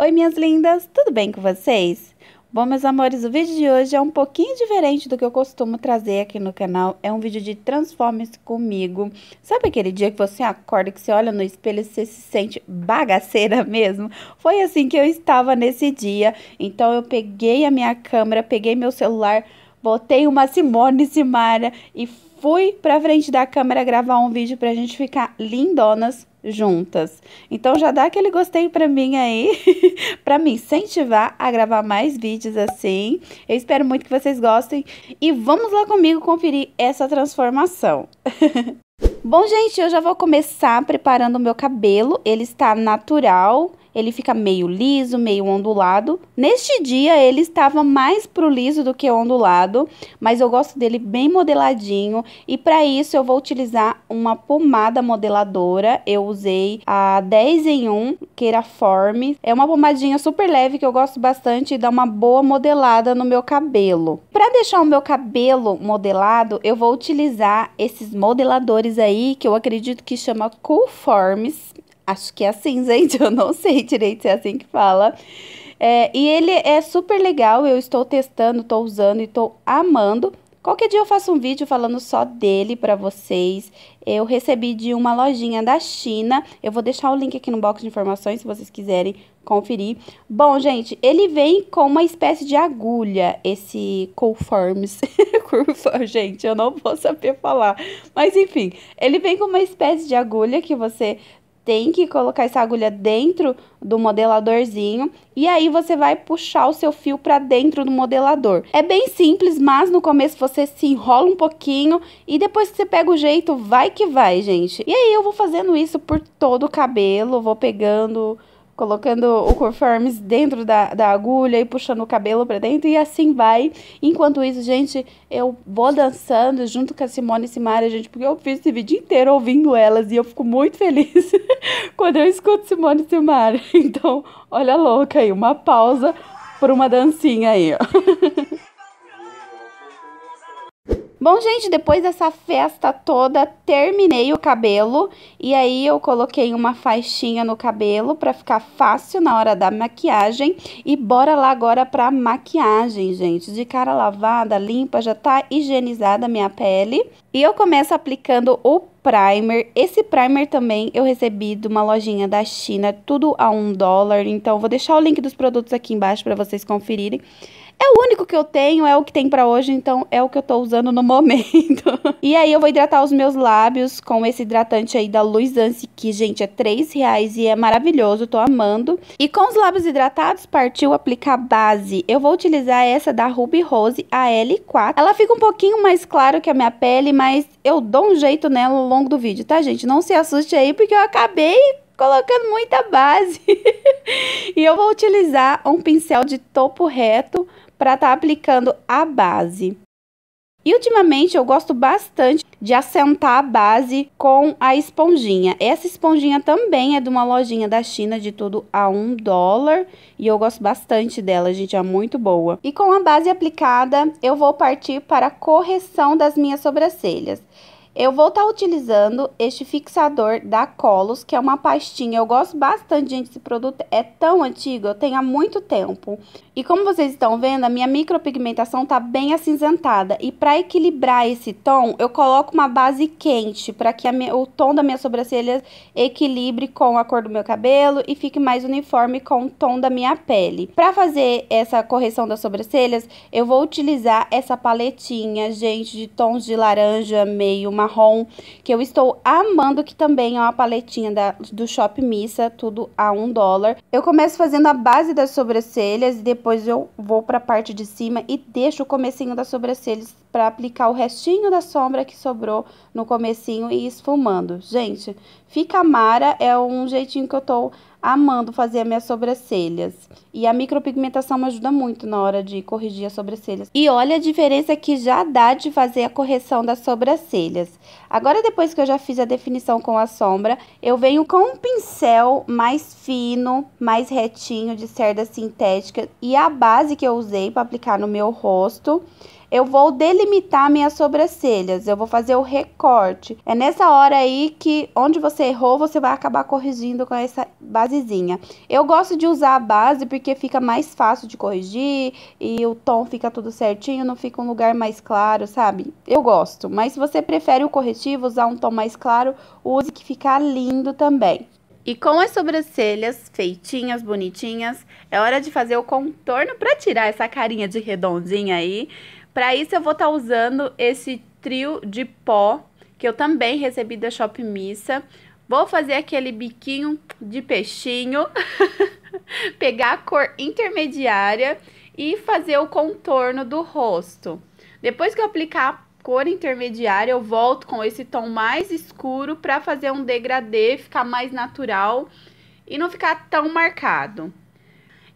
Oi, minhas lindas, tudo bem com vocês? Bom, meus amores, o vídeo de hoje é um pouquinho diferente do que eu costumo trazer aqui no canal. É um vídeo de transforme-se comigo. Sabe aquele dia que você acorda, que você olha no espelho e você se sente bagaceira mesmo? Foi assim que eu estava nesse dia. Então, eu peguei a minha câmera, peguei meu celular, botei uma Simone Simara e fui pra frente da câmera gravar um vídeo pra gente ficar lindonas juntas. Então já dá aquele gostei para mim aí, para me incentivar a gravar mais vídeos assim. Eu espero muito que vocês gostem e vamos lá comigo conferir essa transformação. Bom, gente, eu já vou começar preparando o meu cabelo. Ele está natural ele fica meio liso, meio ondulado. Neste dia ele estava mais pro liso do que ondulado, mas eu gosto dele bem modeladinho e para isso eu vou utilizar uma pomada modeladora. Eu usei a 10 em 1 Keraform. É uma pomadinha super leve que eu gosto bastante e dá uma boa modelada no meu cabelo. Para deixar o meu cabelo modelado, eu vou utilizar esses modeladores aí que eu acredito que chama Coolforms Acho que é assim, gente. Eu não sei direito se é assim que fala. É, e ele é super legal. Eu estou testando, estou usando e estou amando. Qualquer dia eu faço um vídeo falando só dele para vocês. Eu recebi de uma lojinha da China. Eu vou deixar o link aqui no box de informações se vocês quiserem conferir. Bom, gente, ele vem com uma espécie de agulha, esse Coolforms. gente, eu não vou saber falar. Mas enfim, ele vem com uma espécie de agulha que você tem que colocar essa agulha dentro do modeladorzinho e aí você vai puxar o seu fio para dentro do modelador. É bem simples, mas no começo você se enrola um pouquinho e depois que você pega o jeito, vai que vai, gente. E aí eu vou fazendo isso por todo o cabelo, vou pegando colocando o conformes dentro da, da agulha e puxando o cabelo para dentro e assim vai. Enquanto isso, gente, eu vou dançando junto com a Simone e Simaria, gente, porque eu fiz esse vídeo inteiro ouvindo elas e eu fico muito feliz quando eu escuto Simone e Simaria. Então, olha louca aí, uma pausa por uma dancinha aí, ó. Bom, gente, depois dessa festa toda, terminei o cabelo e aí eu coloquei uma faixinha no cabelo para ficar fácil na hora da maquiagem e bora lá agora pra maquiagem, gente. De cara lavada, limpa, já tá higienizada a minha pele. E eu começo aplicando o primer. Esse primer também eu recebi de uma lojinha da China, tudo a um dólar. Então, vou deixar o link dos produtos aqui embaixo para vocês conferirem. É o único que eu tenho, é o que tem para hoje, então é o que eu tô usando no momento. e aí eu vou hidratar os meus lábios com esse hidratante aí da Luisance, que, gente, é 3 reais e é maravilhoso, tô amando. E com os lábios hidratados, partiu aplicar base. Eu vou utilizar essa da Ruby Rose, a L4. Ela fica um pouquinho mais claro que a minha pele, mas eu dou um jeito nela ao longo do vídeo, tá, gente? Não se assuste aí, porque eu acabei colocando muita base. e eu vou utilizar um pincel de topo reto para estar tá aplicando a base. E ultimamente eu gosto bastante de assentar a base com a esponjinha. Essa esponjinha também é de uma lojinha da China de tudo a um dólar e eu gosto bastante dela, gente, é muito boa. E com a base aplicada, eu vou partir para a correção das minhas sobrancelhas. Eu vou estar tá utilizando este fixador da Colos, que é uma pastinha. Eu gosto bastante, gente, esse produto é tão antigo, eu tenho há muito tempo. E como vocês estão vendo, a minha micropigmentação tá bem acinzentada. E para equilibrar esse tom, eu coloco uma base quente, para que minha, o tom da minha sobrancelha equilibre com a cor do meu cabelo e fique mais uniforme com o tom da minha pele. Para fazer essa correção das sobrancelhas, eu vou utilizar essa paletinha, gente, de tons de laranja meio marrom marrom, que eu estou amando, que também é uma paletinha da, do Shop Missa, tudo a um dólar. Eu começo fazendo a base das sobrancelhas e depois eu vou para a parte de cima e deixo o comecinho das sobrancelhas para aplicar o restinho da sombra que sobrou no comecinho e esfumando. Gente, fica mara, é um jeitinho que eu tô amando fazer minhas sobrancelhas. E a micropigmentação me ajuda muito na hora de corrigir as sobrancelhas. E olha a diferença que já dá de fazer a correção das sobrancelhas. Agora, depois que eu já fiz a definição com a sombra, eu venho com um pincel mais fino, mais retinho, de cerda sintética. E a base que eu usei para aplicar no meu rosto eu vou delimitar minhas sobrancelhas, eu vou fazer o recorte. É nessa hora aí que onde você errou, você vai acabar corrigindo com essa basezinha. Eu gosto de usar a base porque fica mais fácil de corrigir e o tom fica tudo certinho, não fica um lugar mais claro, sabe? Eu gosto, mas se você prefere o corretivo, usar um tom mais claro, use que fica lindo também. E com as sobrancelhas feitinhas, bonitinhas, é hora de fazer o contorno para tirar essa carinha de redondinha aí. Para isso, eu vou estar tá usando esse trio de pó, que eu também recebi da Shop Missa. Vou fazer aquele biquinho de peixinho, pegar a cor intermediária e fazer o contorno do rosto. Depois que eu aplicar a cor intermediária, eu volto com esse tom mais escuro para fazer um degradê, ficar mais natural e não ficar tão marcado.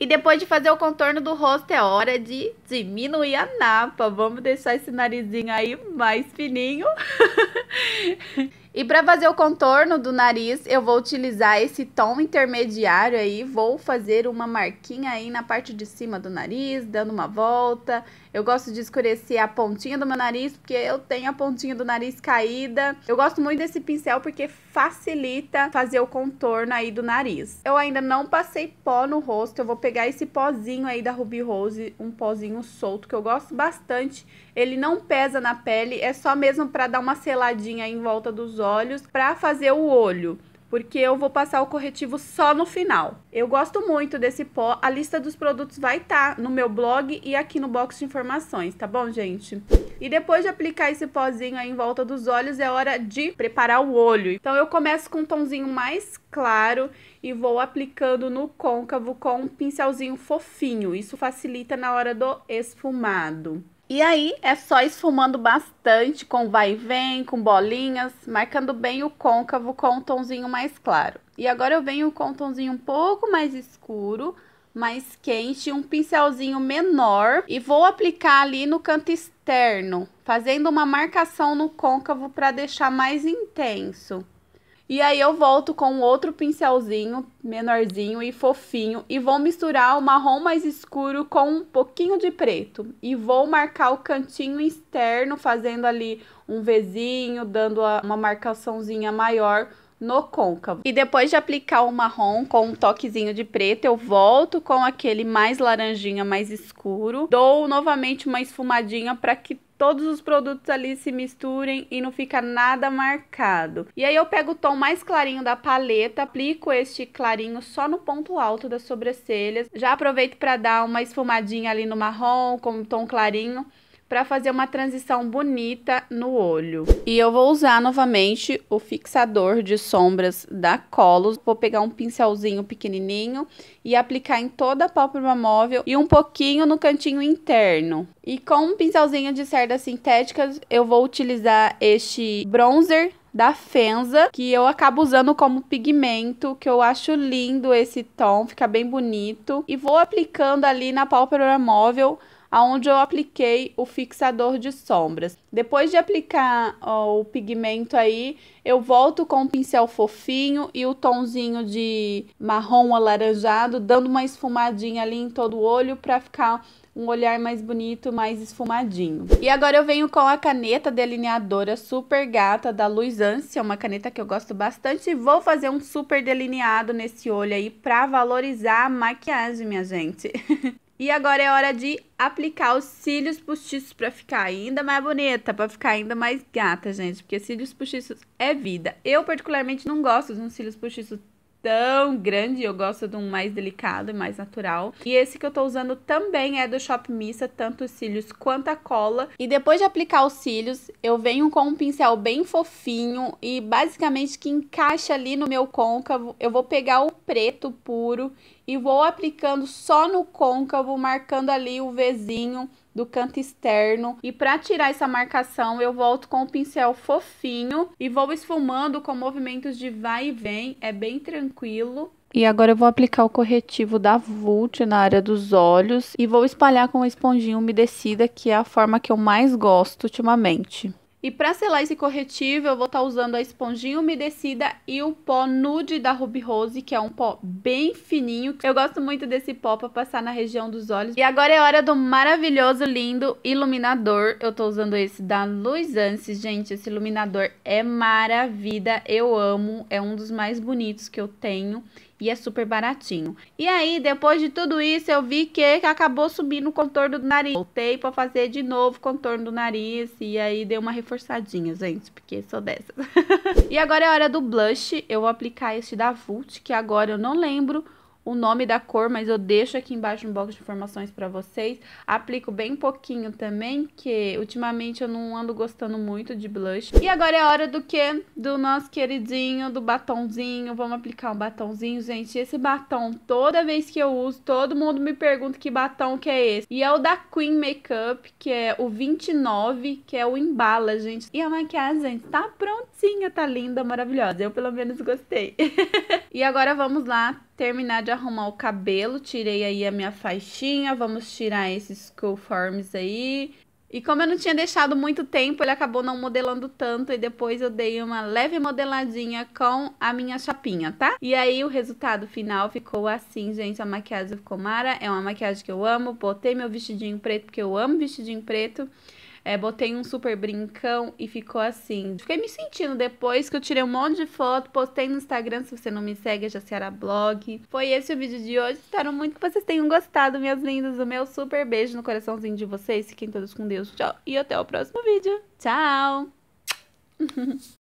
E depois de fazer o contorno do rosto, é hora de diminuir a napa. Vamos deixar esse narizinho aí mais fininho. E para fazer o contorno do nariz, eu vou utilizar esse tom intermediário aí, vou fazer uma marquinha aí na parte de cima do nariz, dando uma volta. Eu gosto de escurecer a pontinha do meu nariz, porque eu tenho a pontinha do nariz caída. Eu gosto muito desse pincel porque facilita fazer o contorno aí do nariz. Eu ainda não passei pó no rosto, eu vou pegar esse pozinho aí da Ruby Rose, um pozinho solto que eu gosto bastante. Ele não pesa na pele, é só mesmo para dar uma seladinha em volta dos olhos olhos para fazer o olho porque eu vou passar o corretivo só no final. Eu gosto muito desse pó, a lista dos produtos vai estar tá no meu blog e aqui no box de informações, tá bom, gente? E depois de aplicar esse pozinho aí em volta dos olhos, é hora de preparar o olho. Então eu começo com um tomzinho mais claro e vou aplicando no côncavo com um pincelzinho fofinho. Isso facilita na hora do esfumado. E aí é só esfumando bastante com vai e vem, com bolinhas, marcando bem o côncavo com um tonzinho mais claro. E agora eu venho com um tonzinho um pouco mais escuro, mais quente, um pincelzinho menor e vou aplicar ali no canto externo, fazendo uma marcação no côncavo para deixar mais intenso. E aí eu volto com outro pincelzinho menorzinho e fofinho e vou misturar o marrom mais escuro com um pouquinho de preto. E vou marcar o cantinho externo fazendo ali um Vzinho, dando uma marcaçãozinha maior no côncavo. E depois de aplicar o marrom com um toquezinho de preto, eu volto com aquele mais laranjinha, mais escuro. Dou novamente uma esfumadinha para que todos os produtos ali se misturem e não fica nada marcado. E aí eu pego o tom mais clarinho da paleta, aplico este clarinho só no ponto alto das sobrancelhas. Já aproveito para dar uma esfumadinha ali no marrom com um tom clarinho para fazer uma transição bonita no olho. E eu vou usar novamente o fixador de sombras da Colos. Vou pegar um pincelzinho pequenininho e aplicar em toda a pálpebra móvel e um pouquinho no cantinho interno. E com um pincelzinho de cerdas sintéticas, eu vou utilizar este bronzer da Fenza, que eu acabo usando como pigmento, que eu acho lindo esse tom, fica bem bonito. E vou aplicando ali na pálpebra móvel aonde eu apliquei o fixador de sombras. Depois de aplicar ó, o pigmento aí, eu volto com o pincel fofinho e o tonzinho de marrom alaranjado, dando uma esfumadinha ali em todo o olho para ficar um olhar mais bonito, mais esfumadinho. E agora eu venho com a caneta delineadora super gata da Luz Ânsia, é uma caneta que eu gosto bastante, e vou fazer um super delineado nesse olho aí para valorizar a maquiagem, minha gente. E agora é hora de aplicar os cílios postiços para ficar ainda mais bonita, para ficar ainda mais gata, gente. Porque cílios postiços é vida. Eu, particularmente, não gosto de um cílios postiços tão grande, eu gosto de um mais delicado e mais natural. E esse que eu tô usando também é do Shop Missa, tanto os cílios quanto a cola. E depois de aplicar os cílios, eu venho com um pincel bem fofinho e basicamente que encaixa ali no meu côncavo. Eu vou pegar o preto puro e vou aplicando só no côncavo, marcando ali o Vzinho do canto externo. E para tirar essa marcação, eu volto com o pincel fofinho e vou esfumando com movimentos de vai e vem, é bem tranquilo. E agora eu vou aplicar o corretivo da Vult na área dos olhos e vou espalhar com uma esponjinha umedecida, que é a forma que eu mais gosto ultimamente. E para selar esse corretivo, eu vou estar tá usando a esponjinha umedecida e o pó nude da Ruby Rose, que é um pó bem fininho. Eu gosto muito desse pó para passar na região dos olhos. E agora é hora do maravilhoso, lindo iluminador. Eu tô usando esse da Luz Gente, esse iluminador é maravilha. Eu amo, é um dos mais bonitos que eu tenho e é super baratinho. E aí, depois de tudo isso, eu vi que acabou subindo o contorno do nariz. Voltei pra fazer de novo o contorno do nariz e aí deu uma reforçadinha, gente, porque sou dessas. e agora é a hora do blush. Eu vou aplicar este da Vult, que agora eu não lembro o nome da cor, mas eu deixo aqui embaixo no box de informações para vocês. Aplico bem pouquinho também, que ultimamente eu não ando gostando muito de blush. E agora é hora do que? Do nosso queridinho, do batonzinho. Vamos aplicar um batonzinho, gente. Esse batom, toda vez que eu uso, todo mundo me pergunta que batom que é esse. E é o da Queen Makeup, que é o 29, que é o Embala, gente. E a maquiagem, gente, tá prontinha, tá linda, maravilhosa. Eu, pelo menos, gostei. e agora vamos lá terminar de arrumar o cabelo, tirei aí a minha faixinha, vamos tirar esses conformes aí. E como eu não tinha deixado muito tempo, ele acabou não modelando tanto e depois eu dei uma leve modeladinha com a minha chapinha, tá? E aí o resultado final ficou assim, gente, a maquiagem ficou mara, é uma maquiagem que eu amo, botei meu vestidinho preto porque eu amo vestidinho preto. É, botei um super brincão e ficou assim. Fiquei me sentindo depois que eu tirei um monte de foto, postei no Instagram. Se você não me segue, é era Blog. Foi esse o vídeo de hoje. Espero muito que vocês tenham gostado, minhas lindas. O meu super beijo no coraçãozinho de vocês. Fiquem todos com Deus. Tchau e até o próximo vídeo. Tchau!